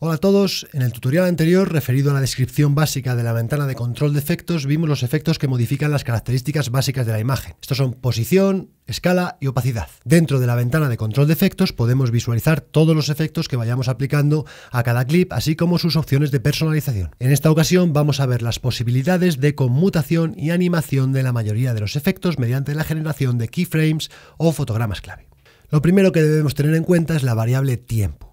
Hola a todos, en el tutorial anterior referido a la descripción básica de la ventana de control de efectos vimos los efectos que modifican las características básicas de la imagen. Estos son posición, escala y opacidad. Dentro de la ventana de control de efectos podemos visualizar todos los efectos que vayamos aplicando a cada clip así como sus opciones de personalización. En esta ocasión vamos a ver las posibilidades de conmutación y animación de la mayoría de los efectos mediante la generación de keyframes o fotogramas clave. Lo primero que debemos tener en cuenta es la variable tiempo.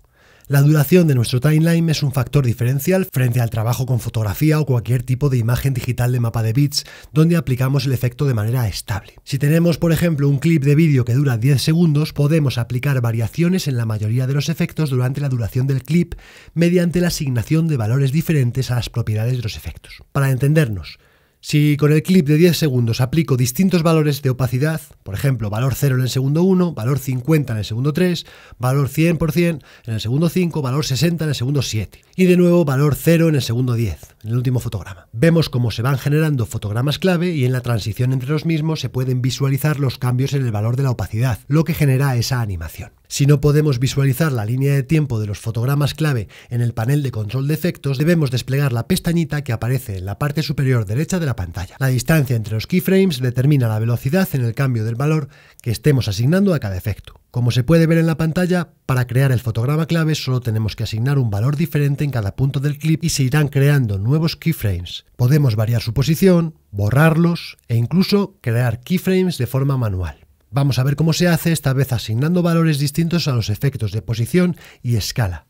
La duración de nuestro timeline es un factor diferencial frente al trabajo con fotografía o cualquier tipo de imagen digital de mapa de bits, donde aplicamos el efecto de manera estable. Si tenemos, por ejemplo, un clip de vídeo que dura 10 segundos, podemos aplicar variaciones en la mayoría de los efectos durante la duración del clip mediante la asignación de valores diferentes a las propiedades de los efectos. Para entendernos, si con el clip de 10 segundos aplico distintos valores de opacidad, por ejemplo, valor 0 en el segundo 1, valor 50 en el segundo 3, valor 100% en el segundo 5, valor 60 en el segundo 7 y de nuevo valor 0 en el segundo 10 en el último fotograma. Vemos cómo se van generando fotogramas clave y en la transición entre los mismos se pueden visualizar los cambios en el valor de la opacidad, lo que genera esa animación. Si no podemos visualizar la línea de tiempo de los fotogramas clave en el panel de control de efectos, debemos desplegar la pestañita que aparece en la parte superior derecha de la pantalla. La distancia entre los keyframes determina la velocidad en el cambio del valor que estemos asignando a cada efecto. Como se puede ver en la pantalla, para crear el fotograma clave solo tenemos que asignar un valor diferente en cada punto del clip y se irán creando nuevos keyframes. Podemos variar su posición, borrarlos e incluso crear keyframes de forma manual. Vamos a ver cómo se hace, esta vez asignando valores distintos a los efectos de posición y escala.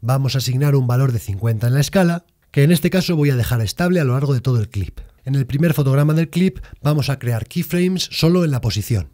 Vamos a asignar un valor de 50 en la escala, que en este caso voy a dejar estable a lo largo de todo el clip. En el primer fotograma del clip vamos a crear keyframes solo en la posición.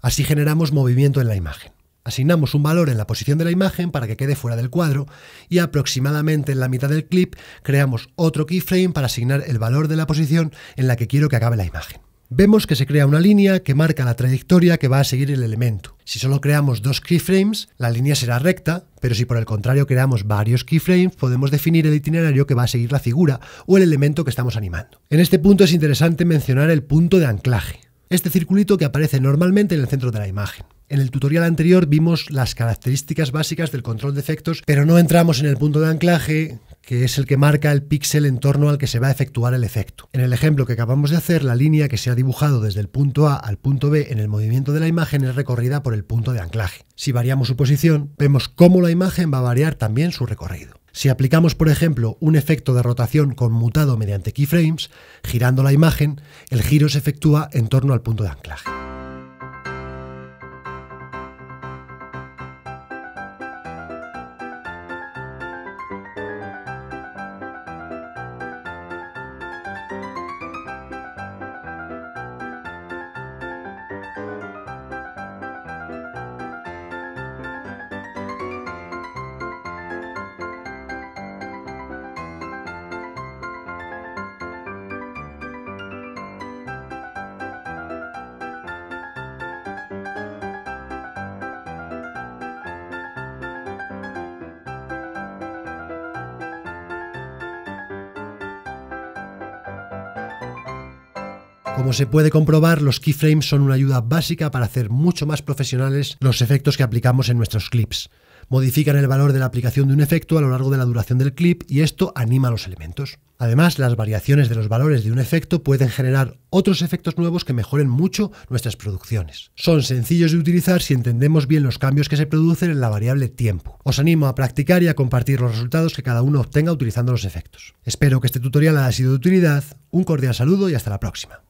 Así generamos movimiento en la imagen. Asignamos un valor en la posición de la imagen para que quede fuera del cuadro y aproximadamente en la mitad del clip creamos otro keyframe para asignar el valor de la posición en la que quiero que acabe la imagen. Vemos que se crea una línea que marca la trayectoria que va a seguir el elemento. Si solo creamos dos keyframes, la línea será recta, pero si por el contrario creamos varios keyframes, podemos definir el itinerario que va a seguir la figura o el elemento que estamos animando. En este punto es interesante mencionar el punto de anclaje. Este circulito que aparece normalmente en el centro de la imagen. En el tutorial anterior vimos las características básicas del control de efectos, pero no entramos en el punto de anclaje, que es el que marca el píxel en torno al que se va a efectuar el efecto. En el ejemplo que acabamos de hacer, la línea que se ha dibujado desde el punto A al punto B en el movimiento de la imagen es recorrida por el punto de anclaje. Si variamos su posición, vemos cómo la imagen va a variar también su recorrido. Si aplicamos, por ejemplo, un efecto de rotación conmutado mediante keyframes, girando la imagen, el giro se efectúa en torno al punto de anclaje. Como se puede comprobar, los keyframes son una ayuda básica para hacer mucho más profesionales los efectos que aplicamos en nuestros clips. Modifican el valor de la aplicación de un efecto a lo largo de la duración del clip y esto anima los elementos. Además, las variaciones de los valores de un efecto pueden generar otros efectos nuevos que mejoren mucho nuestras producciones. Son sencillos de utilizar si entendemos bien los cambios que se producen en la variable tiempo. Os animo a practicar y a compartir los resultados que cada uno obtenga utilizando los efectos. Espero que este tutorial haya sido de utilidad. Un cordial saludo y hasta la próxima.